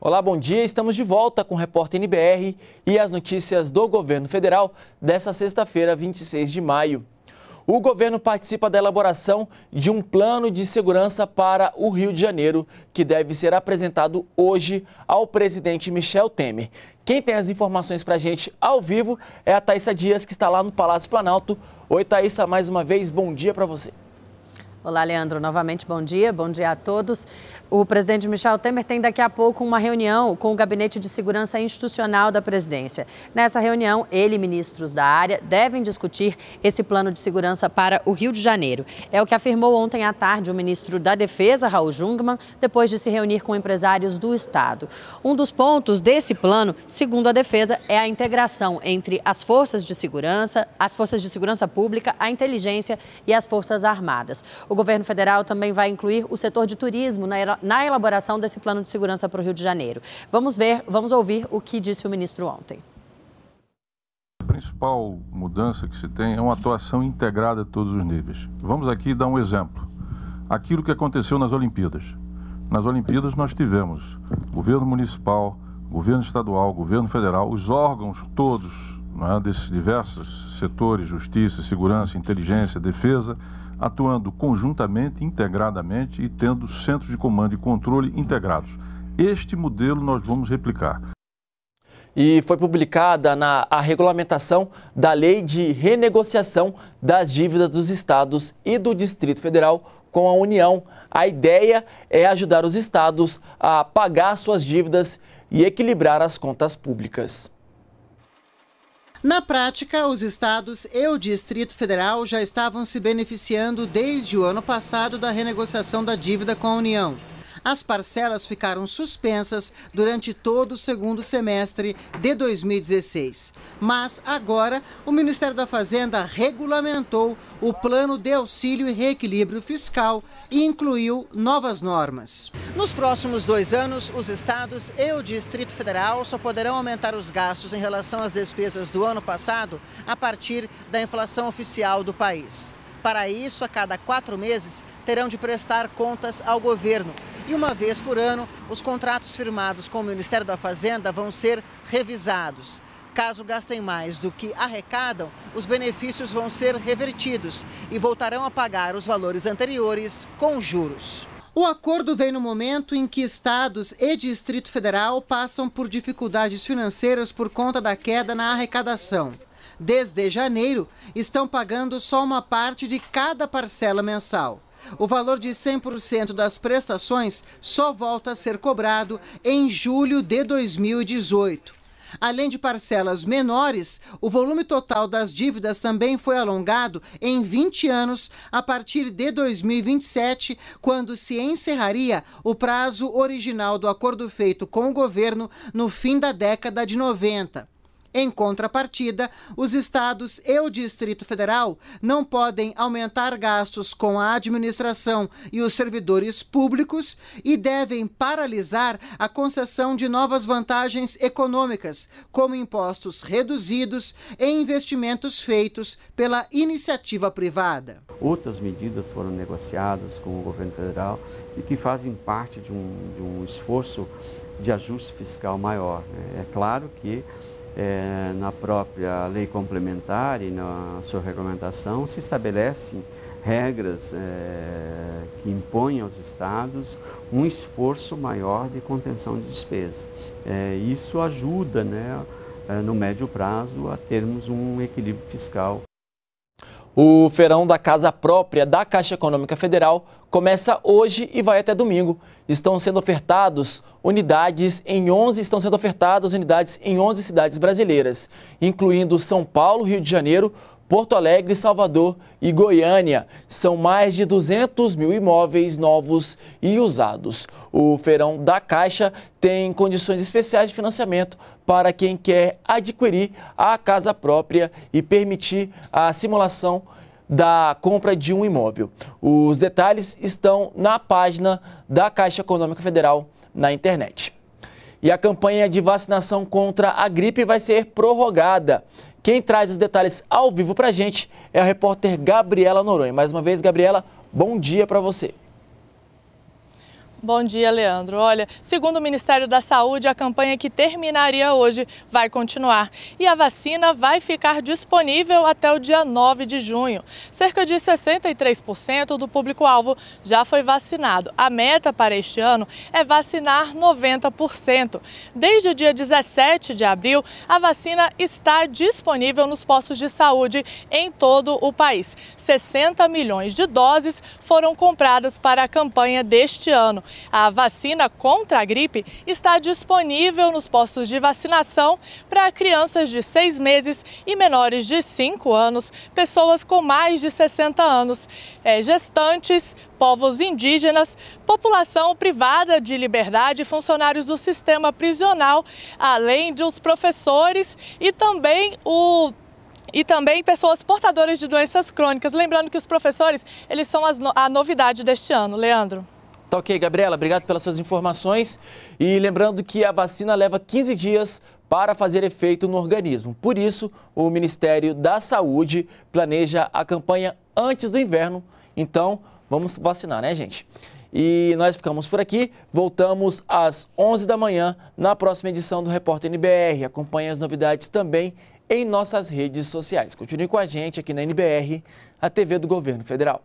Olá, bom dia. Estamos de volta com o repórter NBR e as notícias do governo federal desta sexta-feira, 26 de maio. O governo participa da elaboração de um plano de segurança para o Rio de Janeiro, que deve ser apresentado hoje ao presidente Michel Temer. Quem tem as informações para a gente ao vivo é a Thaisa Dias, que está lá no Palácio Planalto. Oi, Thaisa, mais uma vez, bom dia para você. Olá, Leandro. Novamente, bom dia. Bom dia a todos. O presidente Michel Temer tem daqui a pouco uma reunião com o Gabinete de Segurança Institucional da Presidência. Nessa reunião, ele e ministros da área devem discutir esse plano de segurança para o Rio de Janeiro. É o que afirmou ontem à tarde o ministro da Defesa, Raul Jungmann, depois de se reunir com empresários do Estado. Um dos pontos desse plano, segundo a Defesa, é a integração entre as forças de segurança, as forças de segurança pública, a inteligência e as forças armadas. O governo federal também vai incluir o setor de turismo na elaboração desse plano de segurança para o Rio de Janeiro. Vamos ver, vamos ouvir o que disse o ministro ontem. A principal mudança que se tem é uma atuação integrada a todos os níveis. Vamos aqui dar um exemplo. Aquilo que aconteceu nas Olimpíadas. Nas Olimpíadas nós tivemos governo municipal, governo estadual, governo federal, os órgãos todos né, desses diversos setores justiça, segurança, inteligência, defesa atuando conjuntamente, integradamente e tendo centros de comando e controle integrados. Este modelo nós vamos replicar e foi publicada na, a regulamentação da Lei de Renegociação das Dívidas dos Estados e do Distrito Federal com a União. A ideia é ajudar os estados a pagar suas dívidas e equilibrar as contas públicas. Na prática, os estados e o Distrito Federal já estavam se beneficiando desde o ano passado da renegociação da dívida com a União as parcelas ficaram suspensas durante todo o segundo semestre de 2016. Mas agora, o Ministério da Fazenda regulamentou o plano de auxílio e reequilíbrio fiscal e incluiu novas normas. Nos próximos dois anos, os estados e o Distrito Federal só poderão aumentar os gastos em relação às despesas do ano passado a partir da inflação oficial do país. Para isso, a cada quatro meses, terão de prestar contas ao governo e uma vez por ano, os contratos firmados com o Ministério da Fazenda vão ser revisados. Caso gastem mais do que arrecadam, os benefícios vão ser revertidos e voltarão a pagar os valores anteriores com juros. O acordo vem no momento em que estados e Distrito Federal passam por dificuldades financeiras por conta da queda na arrecadação. Desde janeiro, estão pagando só uma parte de cada parcela mensal. O valor de 100% das prestações só volta a ser cobrado em julho de 2018. Além de parcelas menores, o volume total das dívidas também foi alongado em 20 anos, a partir de 2027, quando se encerraria o prazo original do acordo feito com o governo no fim da década de 90. Em contrapartida, os estados e o Distrito Federal não podem aumentar gastos com a administração e os servidores públicos e devem paralisar a concessão de novas vantagens econômicas, como impostos reduzidos e investimentos feitos pela iniciativa privada. Outras medidas foram negociadas com o governo federal e que fazem parte de um, de um esforço de ajuste fiscal maior. Né? É claro que é, na própria lei complementar e na sua regulamentação se estabelecem regras é, que impõem aos estados um esforço maior de contenção de despesa. É, isso ajuda, né, é, no médio prazo, a termos um equilíbrio fiscal o ferão da casa própria da Caixa Econômica Federal começa hoje e vai até domingo. Estão sendo ofertados unidades em 11 estão sendo ofertadas unidades em 11 cidades brasileiras, incluindo São Paulo, Rio de Janeiro, Porto Alegre, Salvador e Goiânia. São mais de 200 mil imóveis novos e usados. O feirão da Caixa tem condições especiais de financiamento para quem quer adquirir a casa própria e permitir a simulação da compra de um imóvel. Os detalhes estão na página da Caixa Econômica Federal na internet. E a campanha de vacinação contra a gripe vai ser prorrogada. Quem traz os detalhes ao vivo para a gente é a repórter Gabriela Noronha. Mais uma vez, Gabriela, bom dia para você. Bom dia, Leandro. Olha, segundo o Ministério da Saúde, a campanha que terminaria hoje vai continuar e a vacina vai ficar disponível até o dia 9 de junho. Cerca de 63% do público-alvo já foi vacinado. A meta para este ano é vacinar 90%. Desde o dia 17 de abril, a vacina está disponível nos postos de saúde em todo o país. 60 milhões de doses foram compradas para a campanha deste ano. A vacina contra a gripe está disponível nos postos de vacinação para crianças de 6 meses e menores de 5 anos, pessoas com mais de 60 anos, eh, gestantes, povos indígenas, população privada de liberdade, funcionários do sistema prisional, além de os professores e também o e também pessoas portadoras de doenças crônicas. Lembrando que os professores, eles são a novidade deste ano. Leandro. Tá ok, Gabriela, obrigado pelas suas informações. E lembrando que a vacina leva 15 dias para fazer efeito no organismo. Por isso, o Ministério da Saúde planeja a campanha antes do inverno. Então, vamos vacinar, né, gente? E nós ficamos por aqui. Voltamos às 11 da manhã na próxima edição do Repórter NBR. Acompanhe as novidades também em nossas redes sociais. Continue com a gente aqui na NBR, a TV do Governo Federal.